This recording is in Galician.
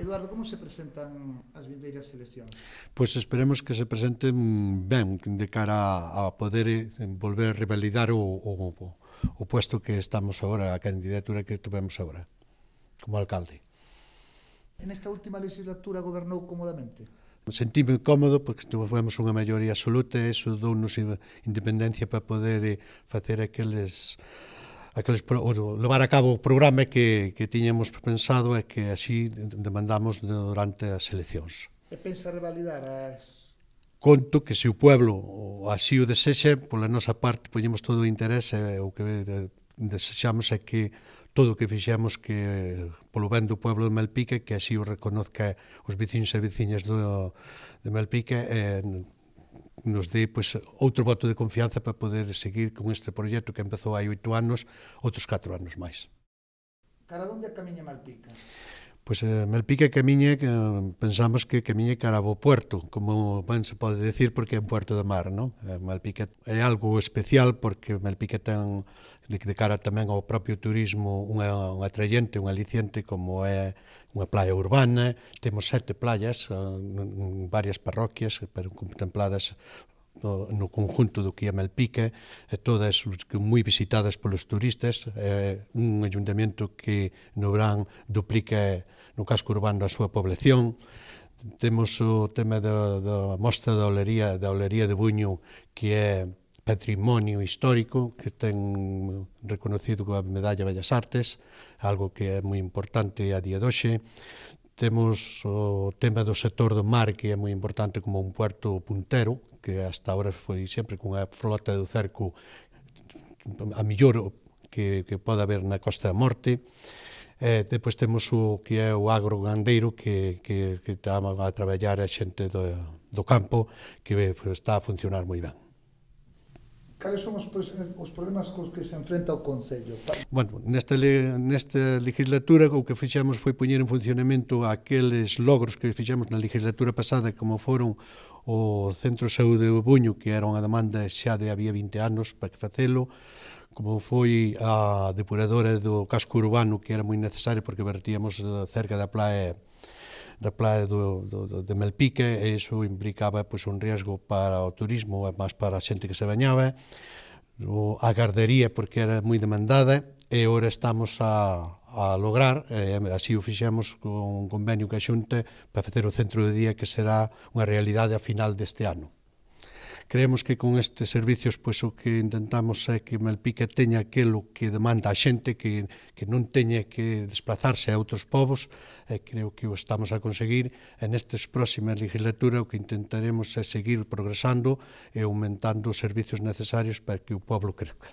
Eduardo, como se presentan as vindeiras seleccións? Pois esperemos que se presenten ben de cara a poder eh, volver a revalidar o, o, o puesto que estamos agora, a candidatura que tivemos agora, como alcalde. En esta última legislatura gobernou cómodamente? sentíme cómodo porque tivemos unha maioría absoluta e eso dounos independencia para poder eh, facer aqueles aqueles, levar a cabo o programa que, que tiñemos pensado e que así demandamos durante as eleccións. E pensa revalidar as... Conto que se o pueblo así o desexe, pola nosa parte poñemos todo o interés e o que desexamos é que todo o que fixemos que polo ben do pueblo de Melpique que así o reconozca os veciños e veciñas do, de Melpique eh, nos dé pois, outro voto de confianza para poder seguir con este proxecto que empezou hai oito anos, outros catro anos máis. Cara onde camiña Malpica? Pois eh, Melpique camiñe, eh, pensamos que camiñe cara ao puerto, como ben se pode decir, porque é un puerto de mar, non? Eh, Melpique é algo especial porque Melpique ten de, de cara tamén ao propio turismo unha, un atrayente, un aliciente como é unha playa urbana, temos sete playas en, eh, varias parroquias, pero contempladas no, no conjunto do que é Malpica, todas moi visitadas polos turistas, é un ayuntamento que no verán duplica eh, no casco urbano a súa población, temos o tema da, da mostra da olería, da olería de Buño, que é patrimonio histórico que ten reconocido coa Medalla Bellas Artes, algo que é moi importante a día doxe. Temos o tema do sector do mar que é moi importante como un puerto puntero que hasta ahora foi sempre cunha frota do cerco a millor que, que pode haber na Costa da Morte. Eh, depois temos o que é o agro gandeiro que, que, que está a traballar a xente do, do campo que eh, está a funcionar moi ben. Cales son os, os problemas cos que se enfrenta o Concello? Bueno, nesta, nesta legislatura o que fixemos foi poñer en funcionamento aqueles logros que fixemos na legislatura pasada como foron o Centro de Saúde de Buño, que era unha demanda xa de había 20 anos para que facelo, como foi a depuradora do casco urbano, que era moi necesario porque vertíamos cerca da plaia da praia do, do, do, de Melpique e iso implicaba pois, un riesgo para o turismo e máis para a xente que se bañaba o, a gardería porque era moi demandada e ora estamos a, a lograr, e así o fixemos con un convenio que a Xunta para facer o centro de día que será unha realidade a final deste ano. Creemos que con estes servicios pois o que intentamos é que Malpica teña aquilo que demanda a xente que, que non teña que desplazarse a outros povos e creo que o estamos a conseguir en estas próximas legislaturas o que intentaremos é seguir progresando e aumentando os servicios necesarios para que o pobo crezca.